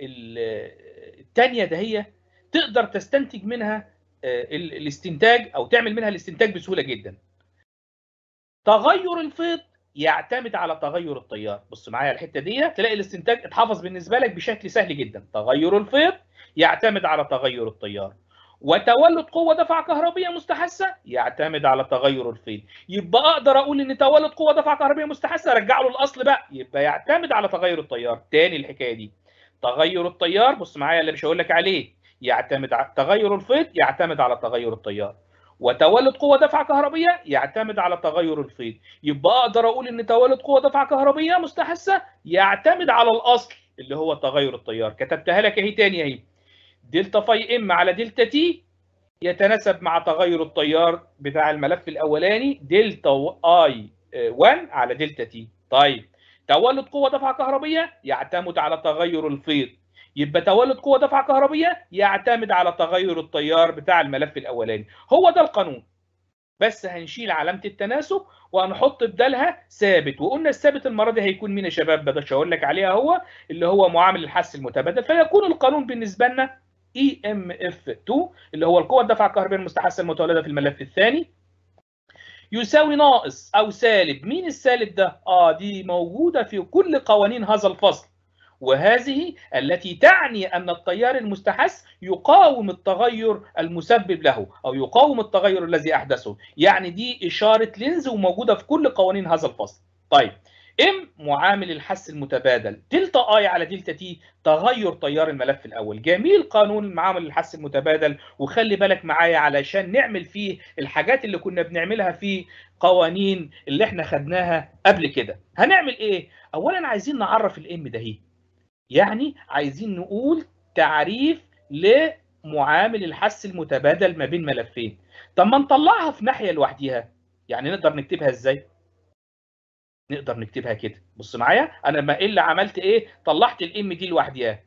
الثانيه ده هي تقدر تستنتج منها آه، الاستنتاج او تعمل منها الاستنتاج بسهوله جدا تغير الفيض يعتمد على تغير التيار بص معايا الحته دي تلاقي الاستنتاج اتحفظ بالنسبه لك بشكل سهل جدا تغير الفيض يعتمد على تغير التيار وتولد قوه دفع كهربيه مستحثه يعتمد على تغير الفيض يبقى اقدر اقول ان تولد قوه دفع كهربيه مستحثه ارجع له الاصل بقى يبقى يعتمد على تغير التيار تاني الحكايه دي تغير التيار بص معايا اللي مش هقول لك عليه يعتمد على تغير الفيض يعتمد على تغير التيار وتولد قوه دفع كهربيه يعتمد على تغير الفيض يبقى اقدر اقول ان تولد قوه دفع كهربيه مستحثه يعتمد على الاصل اللي هو تغير التيار كتبتها لك اهي تاني اهي دلتا فاي ام على دلتا تي يتناسب مع تغير التيار بتاع الملف الاولاني دلتا اي 1 على دلتا تي طيب تولد قوه دفعه كهربيه يعتمد على تغير الفيض يبقى تولد قوة دفعة كهربية يعتمد على تغير التيار بتاع الملف الأولاني هو ده القانون بس هنشيل علامة التناسب وهنحط بدالها ثابت وقلنا الثابت المرة دي هيكون مين يا شباب بدأت أقول لك عليها هو اللي هو معامل الحث المتبادل فيكون القانون بالنسبة لنا اي ام اف 2 اللي هو القوة الدفعة الكهربية المستحثة المتولدة في الملف الثاني يساوي ناقص أو سالب مين السالب ده؟ آه دي موجودة في كل قوانين هذا الفصل وهذه التي تعني أن التيار المستحث يقاوم التغير المسبب له أو يقاوم التغير الذي أحدثه يعني دي إشارة لينز وموجودة في كل قوانين هذا الفصل طيب ام معامل الحث المتبادل دلتا اي على دلتا تي تغير تيار الملف الاول جميل قانون معامل الحث المتبادل وخلي بالك معايا علشان نعمل فيه الحاجات اللي كنا بنعملها في قوانين اللي احنا خدناها قبل كده هنعمل ايه اولا عايزين نعرف الام ده هي إيه؟ يعني عايزين نقول تعريف لمعامل الحث المتبادل ما بين ملفين طب ما نطلعها في ناحيه لوحديها يعني نقدر نكتبها ازاي نقدر نكتبها كده بص معايا انا ما اللي عملت ايه طلعت الام دي لوحديها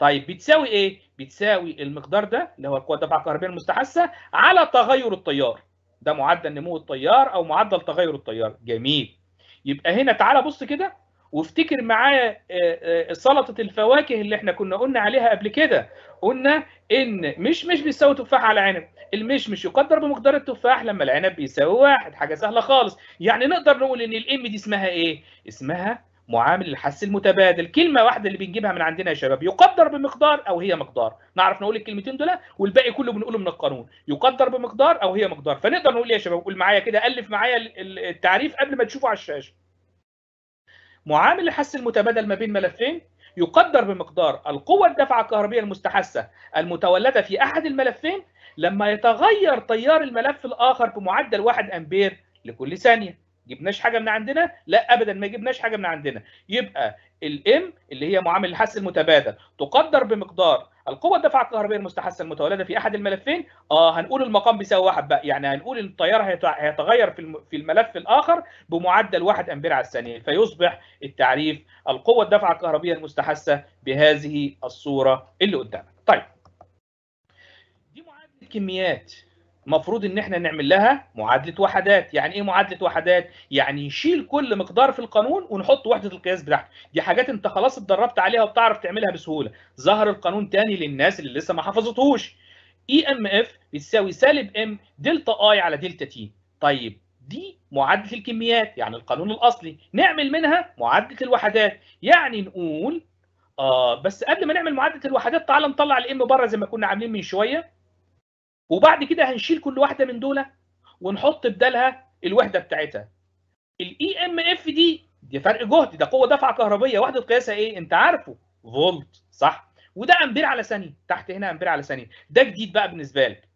طيب بتساوي ايه بتساوي المقدار ده اللي هو القوه الدفعه الكهربائيه المستحثه على تغير التيار ده معدل نمو التيار او معدل تغير التيار جميل يبقى هنا تعالى بص كده وافتكر معايا آه، آه، سلطه الفواكه اللي احنا كنا قلنا عليها قبل كده قلنا ان مش مش بيساوي تفاح على عنب المشمش يقدر بمقدار التفاح لما العنب بيساوي واحد حاجه سهله خالص يعني نقدر نقول ان الام دي اسمها ايه اسمها معامل الحس المتبادل كلمه واحده اللي بنجيبها من عندنا يا شباب يقدر بمقدار او هي مقدار نعرف نقول الكلمتين دول والباقي كله بنقوله من القانون يقدر بمقدار او هي مقدار فنقدر نقول إيه يا شباب قول معايا كده الف معايا التعريف قبل ما تشوفه على الشاشه معامل الحس المتبادل ما بين ملفين يقدر بمقدار القوة الدفعة الكهربية المستحثة المتولدة في أحد الملفين لما يتغير تيار الملف الآخر بمعدل 1 أمبير لكل ثانية جبناش حاجه من عندنا لا ابدا ما جبناش حاجه من عندنا يبقى الام اللي هي معامل الحث المتبادل تقدر بمقدار القوة الدفعة الكهربائية المستحسه المتولدة في أحد الملفين اه هنقول المقام بيساوي واحد بقى يعني هنقول التيار هيتغير في الملف الآخر بمعدل واحد أمبير على الثانية فيصبح التعريف القوة الدفعة الكهربائية المستحسه بهذه الصورة اللي قدامك. طيب دي معادلة كميات مفروض ان احنا نعمل لها معادله وحدات يعني ايه معادله وحدات يعني نشيل كل مقدار في القانون ونحط وحده القياس بتاعته دي حاجات انت خلاص اتدربت عليها وبتعرف تعملها بسهوله ظهر القانون تاني للناس اللي لسه ما حفظتهوش اي ام اف بتساوي سالب ام دلتا اي على دلتا تي طيب دي معادله الكميات يعني القانون الاصلي نعمل منها معادله الوحدات يعني نقول اه بس قبل ما نعمل معادله الوحدات تعال نطلع الام بره زي ما كنا عاملين من شويه وبعد كده هنشيل كل واحده من دول ونحط بدالها الوحده بتاعتها الاي ام e اف دي دي فرق جهد ده قوه دفعه كهربيه وحده قياسها ايه انت عارفه فولت صح وده امبير على ثانيه تحت هنا امبير على ثانيه ده جديد بقى بالنسبه لك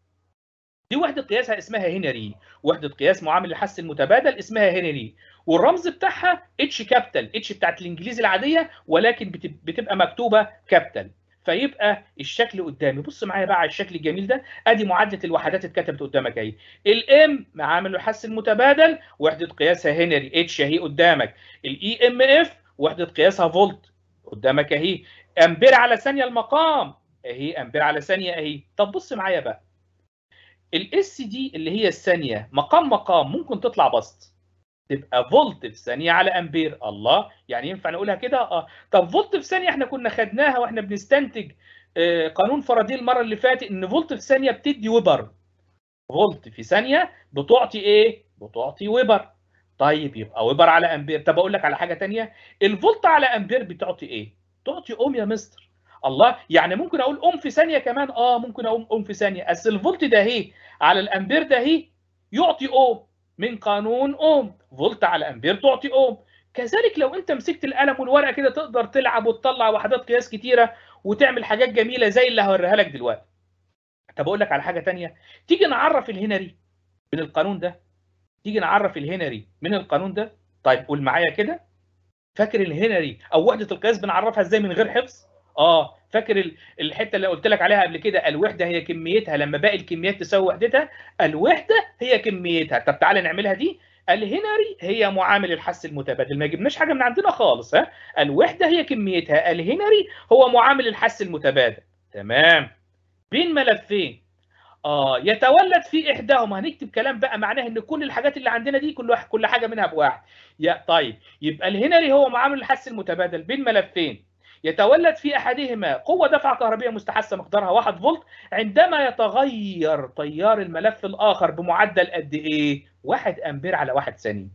دي وحده قياسها اسمها هنري وحده قياس معامل الحث المتبادل اسمها هنري والرمز بتاعها اتش كابيتال اتش بتاعت الانجليزي العاديه ولكن بتبقى مكتوبه كابيتال فيبقى الشكل قدامي بص معايا بقى على الشكل الجميل ده ادي معادله الوحدات اتكتبت قدامك اهي الام عامل الحس المتبادل وحده قياسها هنري اتش اهي قدامك الاي ام e اف وحده قياسها فولت قدامك اهي امبير على ثانيه المقام اهي امبير على ثانيه اهي طب بص معايا بقى الاس دي اللي هي الثانيه مقام مقام ممكن تطلع بسط تبقى فولت في ثانيه على امبير الله يعني ينفع نقولها كده اه طب فولت في ثانيه احنا كنا خدناها واحنا بنستنتج آه، قانون فارادي المره اللي فاتت ان فولت في ثانيه بتدي ويبر فولت في ثانيه بتعطي ايه بتعطي ويبر طيب يبقى ويبر على امبير طب اقول لك على حاجه ثانيه الفولت على امبير بتعطي ايه تعطي اوم يا مستر الله يعني ممكن اقول اوم في ثانيه كمان اه ممكن اقول اوم في ثانيه بس الفولت ده هي إيه؟ على الامبير ده هي إيه؟ يعطي اوم من قانون اوم فولت على امبير تعطي اوم كذلك لو انت مسكت القلم والورقه كده تقدر تلعب وتطلع وحدات قياس كتيره وتعمل حاجات جميله زي اللي هوريها لك دلوقتي طب اقول لك على حاجه تانية تيجي نعرف الهنري من القانون ده تيجي نعرف الهنري من القانون ده طيب قول معايا كده فاكر الهنري او وحده القياس بنعرفها ازاي من غير حفظ اه فاكر الحته اللي قلت لك عليها قبل كده الوحده هي كميتها لما باقي الكميات تساوي وحدتها الوحده هي كميتها طب تعالى نعملها دي الهنري هي معامل الحس المتبادل ما جبناش حاجه من عندنا خالص ها الوحده هي كميتها الهنري هو معامل الحس المتبادل تمام بين ملفين اه يتولد في احداهما هنكتب كلام بقى معناه ان كل الحاجات اللي عندنا دي كل واحد كل حاجه منها بواحد يا طيب يبقى الهنري هو معامل الحس المتبادل بين ملفين يتولد في أحدهما قوة دفعة كهربية مستحثة مقدارها 1 فولت عندما يتغير تيار الملف الآخر بمعدل قد إيه؟ 1 أمبير على 1 ثانية.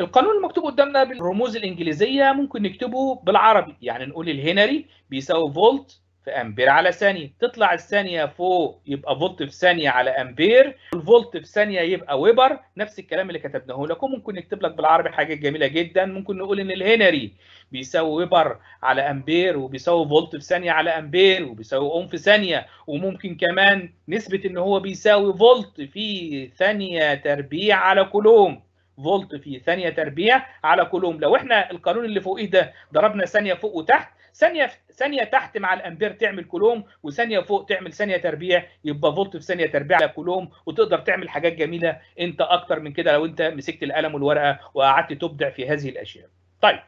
القانون المكتوب قدامنا بالرموز الإنجليزية ممكن نكتبه بالعربي يعني نقول الهنري بيساوي فولت في امبير على ثانيه تطلع الثانيه فوق يبقى فولت في ثانيه على امبير والفولت في ثانيه يبقى ويبر نفس الكلام اللي كتبناه لكم ممكن نكتب لك بالعربي حاجه جميله جدا ممكن نقول ان الهنري بيساوي ويبر على امبير وبيساوي فولت في ثانيه على امبير وبيساوي اوم في ثانيه وممكن كمان نثبت ان هو بيساوي فولت في ثانيه تربيع على كولوم فولت في ثانيه تربيع على كولوم لو احنا القانون اللي فوقيه ده ضربنا ثانيه فوق وتحت ثانيه ثانيه تحت مع الامبير تعمل كولوم وثانيه فوق تعمل ثانيه تربيع يبقى فولت في ثانيه تربيع على كولوم وتقدر تعمل حاجات جميله انت اكتر من كده لو انت مسكت القلم والورقه وقعدت تبدع في هذه الاشياء طيب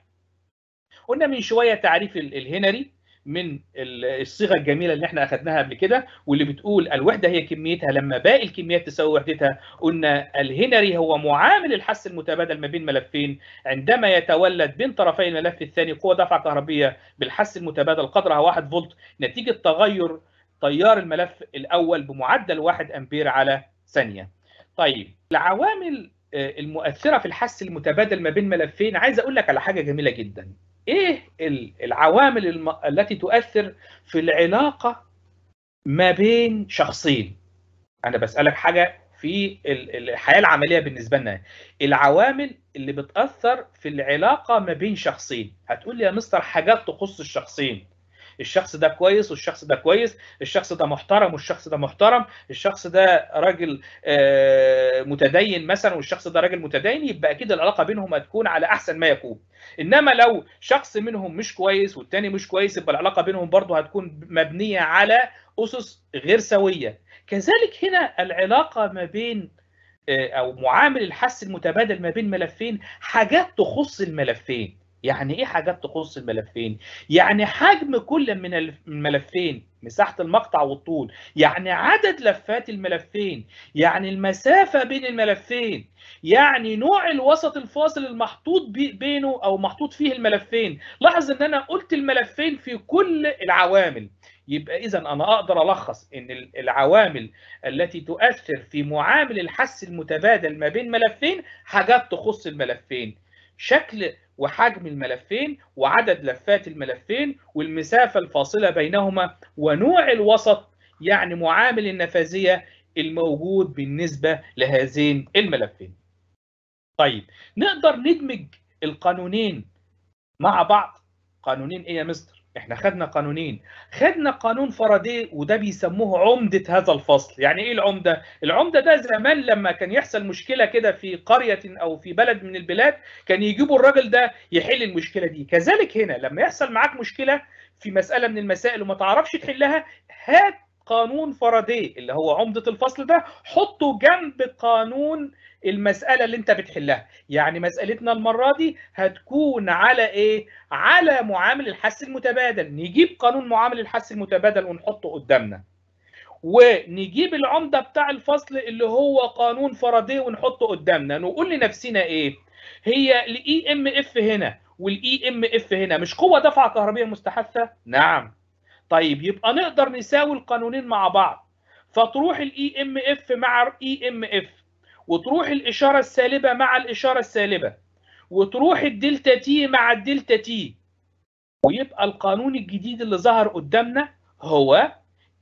قلنا من شويه تعريف الهنري من الصيغه الجميله اللي احنا اخذناها قبل كده واللي بتقول الوحده هي كميتها لما باقي الكميات تساوي وحدتها قلنا الهنري هو معامل الحس المتبادل ما بين ملفين عندما يتولد بين طرفي الملف الثاني قوه دفعه كهربيه بالحس المتبادل قدرها 1 فولت نتيجه تغير تيار الملف الاول بمعدل 1 امبير على ثانيه. طيب العوامل آه، المؤثره في الحس المتبادل ما بين ملفين عايز اقول لك على حاجه جميله جدا. ايه العوامل التي تؤثر في العلاقه ما بين شخصين انا بسالك حاجه في الحياه العمليه بالنسبه لنا العوامل اللي بتاثر في العلاقه ما بين شخصين هتقول لي يا مستر حاجات تخص الشخصين الشخص ده كويس والشخص ده كويس الشخص ده محترم والشخص ده محترم الشخص ده راجل آه، متدين مثلا والشخص ده راجل متدين يبقى اكيد العلاقه بينهم هتكون على احسن ما يكون انما لو شخص منهم مش كويس والتاني مش كويس يبقى العلاقه بينهم برضه هتكون مبنيه على اسس غير سويه كذلك هنا العلاقه ما بين آه، او معامل الحس المتبادل ما بين ملفين حاجات تخص الملفين يعني ايه حاجات تخص الملفين يعني حجم كل من الملفين مساحه المقطع والطول يعني عدد لفات الملفين يعني المسافه بين الملفين يعني نوع الوسط الفاصل المحطوط بينه او محطوط فيه الملفين لاحظ ان انا قلت الملفين في كل العوامل يبقى اذا انا اقدر الخص ان العوامل التي تؤثر في معامل الحس المتبادل ما بين ملفين حاجات تخص الملفين شكل وحجم الملفين وعدد لفات الملفين والمسافة الفاصلة بينهما ونوع الوسط يعني معامل النفاذية الموجود بالنسبة لهذين الملفين طيب نقدر ندمج القانونين مع بعض قانونين ايه يا مستر احنا خدنا قانونين خدنا قانون فرادي وده بيسموه عمده هذا الفصل يعني ايه العمده العمده ده زمان لما كان يحصل مشكله كده في قريه او في بلد من البلاد كان يجيبوا الراجل ده يحل المشكله دي كذلك هنا لما يحصل معاك مشكله في مساله من المسائل وما تعرفش تحلها هات قانون فرادي اللي هو عمده الفصل ده حطه جنب قانون المساله اللي انت بتحلها يعني مسالتنا المره دي هتكون على ايه على معامل الحس المتبادل نجيب قانون معامل الحس المتبادل ونحطه قدامنا ونجيب العمده بتاع الفصل اللي هو قانون فرادي ونحطه قدامنا نقول لنفسنا ايه هي الاي ام e اف هنا والاي ام e اف هنا مش قوه دفعه كهربيه مستحثه نعم طيب يبقى نقدر نساوي القانونين مع بعض فتروح الاي ام e اف مع اي ام اف وتروح الاشاره السالبه مع الاشاره السالبه وتروح الدلتا تي مع الدلتا تي ويبقى القانون الجديد اللي ظهر قدامنا هو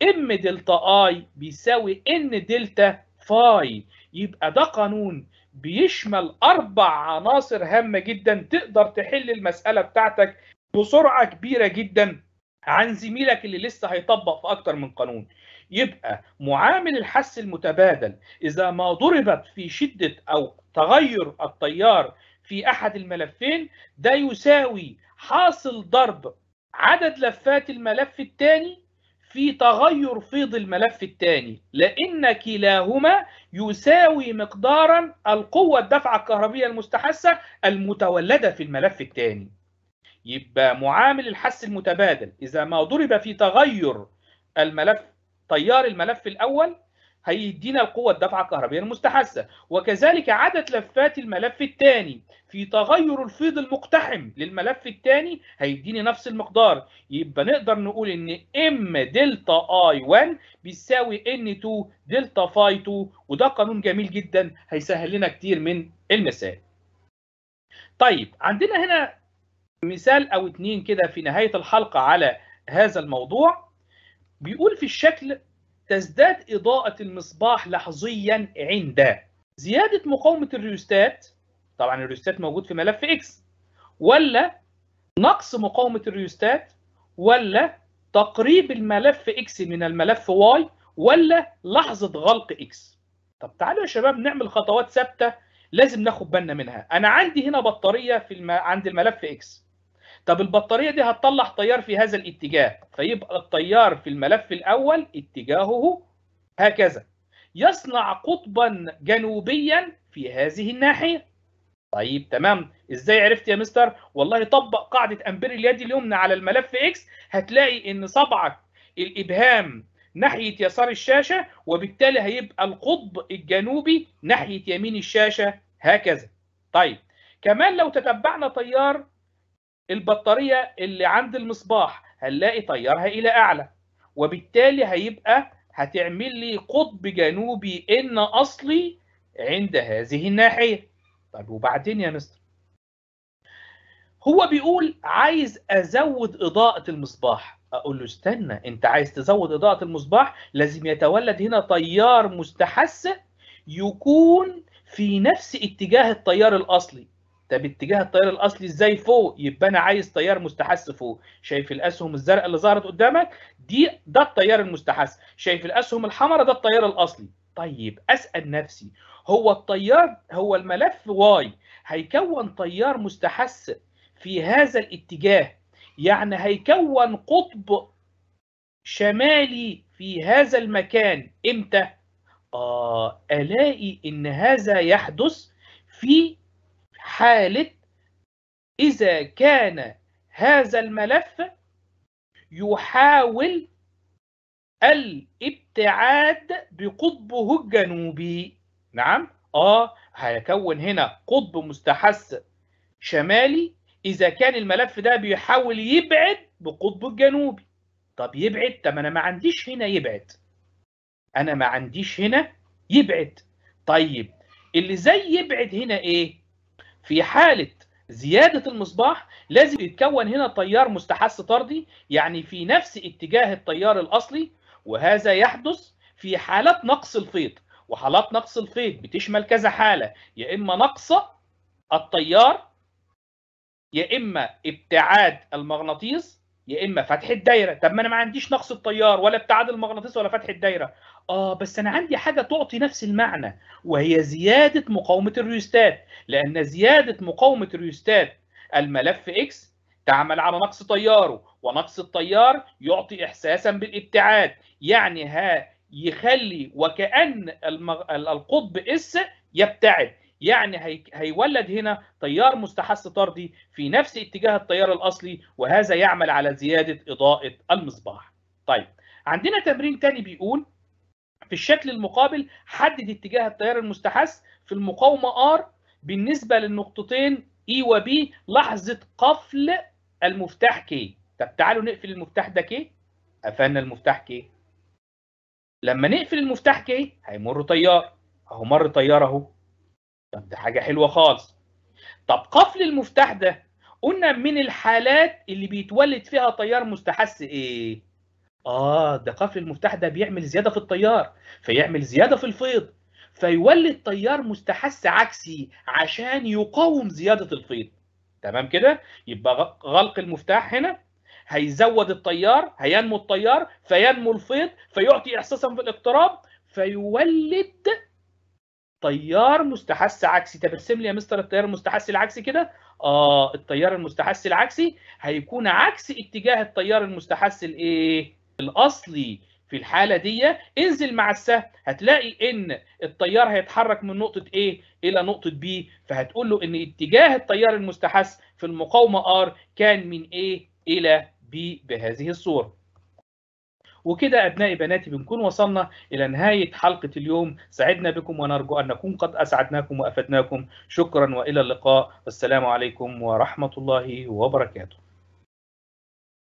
ام دلتا اي بيساوي ان دلتا فاي يبقى ده قانون بيشمل اربع عناصر هامه جدا تقدر تحل المساله بتاعتك بسرعه كبيره جدا عن زميلك اللي لسه هيطبق في اكتر من قانون يبقى معامل الحس المتبادل اذا ما ضربت في شده او تغير التيار في احد الملفين ده يساوي حاصل ضرب عدد لفات الملف الثاني في تغير فيض الملف الثاني لان كلاهما يساوي مقدارا القوه الدفعه الكهربيه المستحثه المتولده في الملف الثاني يبقى معامل الحث المتبادل اذا ما ضرب في تغير الملف تيار الملف الاول هيدينا القوة الدفعة الكهربية المستحثة وكذلك عدد لفات الملف الثاني في تغير الفيض المقتحم للملف الثاني هيديني نفس المقدار يبقى نقدر نقول ان M دلتا اي 1 بيساوي n 2 دلتا فاي 2 وده قانون جميل جدا هيسهل لنا كتير من المسائل طيب عندنا هنا مثال او اتنين كده في نهايه الحلقه على هذا الموضوع بيقول في الشكل تزداد اضاءه المصباح لحظيا عند زياده مقاومه الريوستات طبعا الريوستات موجود في ملف اكس ولا نقص مقاومه الريوستات ولا تقريب الملف اكس من الملف واي ولا لحظه غلق اكس طب تعالوا يا شباب نعمل خطوات ثابته لازم ناخد بالنا منها انا عندي هنا بطاريه في الم... عند الملف اكس طب البطاريه دي هتطلع تيار في هذا الاتجاه فيبقى التيار في الملف الاول اتجاهه هكذا يصنع قطبا جنوبيا في هذه الناحيه طيب تمام ازاي عرفت يا مستر والله طبق قاعده امبير اليد اليمنى على الملف اكس هتلاقي ان صبعك الابهام ناحيه يسار الشاشه وبالتالي هيبقى القطب الجنوبي ناحيه يمين الشاشه هكذا طيب كمان لو تتبعنا تيار البطاريه اللي عند المصباح هنلاقي طيرها الى اعلى وبالتالي هيبقى هتعمل لي قطب جنوبي ان اصلي عند هذه الناحيه طب وبعدين يا مستر هو بيقول عايز ازود اضاءه المصباح اقول له استنى انت عايز تزود اضاءه المصباح لازم يتولد هنا تيار مستحث يكون في نفس اتجاه التيار الاصلي طب اتجاه التيار الاصلي ازاي فوق يبقى انا عايز تيار مستحث فوق شايف الاسهم الزرقاء اللي ظهرت قدامك دي ده التيار المستحث شايف الاسهم الحمراء ده التيار الاصلي طيب اسال نفسي هو التيار هو الملف واي هيكون تيار مستحث في هذا الاتجاه يعني هيكون قطب شمالي في هذا المكان امتى آه الاقي ان هذا يحدث في حالة إذا كان هذا الملف يحاول الابتعاد بقطبه الجنوبي نعم آه هيكون هنا قطب مستحث شمالي إذا كان الملف ده بيحاول يبعد بقطبه الجنوبي طب يبعد طب أنا ما عنديش هنا يبعد أنا ما عنديش هنا يبعد طيب اللي زي يبعد هنا إيه في حاله زياده المصباح لازم يتكون هنا تيار مستحث طردي يعني في نفس اتجاه التيار الاصلي وهذا يحدث في حالات نقص الفيض وحالات نقص الفيض بتشمل كذا حاله يا اما نقص التيار يا اما ابتعاد المغناطيس يا اما فتح الدايره طب ما انا ما عنديش نقص التيار ولا ابتعاد المغناطيس ولا فتح الدايره آه بس أنا عندي حاجة تعطي نفس المعنى وهي زيادة مقاومة الريوستات لأن زيادة مقاومة الريوستات الملف X تعمل على نقص تياره ونقص التيار يعطي إحساسا بالابتعاد يعني ها يخلي وكأن المغ... القطب اس يبتعد يعني هي... هيولد هنا تيار مستحث طردي في نفس اتجاه التيار الأصلي وهذا يعمل على زيادة إضاءة المصباح طيب عندنا تمرين تاني بيقول في الشكل المقابل حدد اتجاه التيار المستحث في المقاومة R بالنسبة للنقطتين E و B لحظة قفل المفتاح K طب تعالوا نقفل المفتاح ده K قفلنا المفتاح K لما نقفل المفتاح K هيمر تيار اهو مر تيار اهو طب ده حاجة حلوة خالص طب قفل المفتاح ده قلنا من الحالات اللي بيتولد فيها تيار مستحث ايه؟ اه ده قفل المفتاح ده بيعمل زياده في التيار فيعمل زياده في الفيض فيولد تيار مستحث عكسي عشان يقاوم زياده الفيض تمام كده يبقى غلق المفتاح هنا هيزود التيار هينمو التيار فينمو الفيض فيعطي احساسا بالاقتراب فيولد تيار مستحث عكسي ارسم لي يا مستر التيار المستحث العكسي كده اه التيار المستحث العكسي هيكون عكس اتجاه التيار المستحث الايه الاصلي في الحاله دي انزل مع السهم هتلاقي ان التيار هيتحرك من نقطه A الى نقطه B فهتقول له ان اتجاه التيار المستحث في المقاومه R كان من A الى B بهذه الصوره وكده أبنائي بناتي بنكون وصلنا إلى نهاية حلقة اليوم سعدنا بكم ونرجو أن نكون قد أسعدناكم وأفدناكم شكرا وإلى اللقاء والسلام عليكم ورحمة الله وبركاته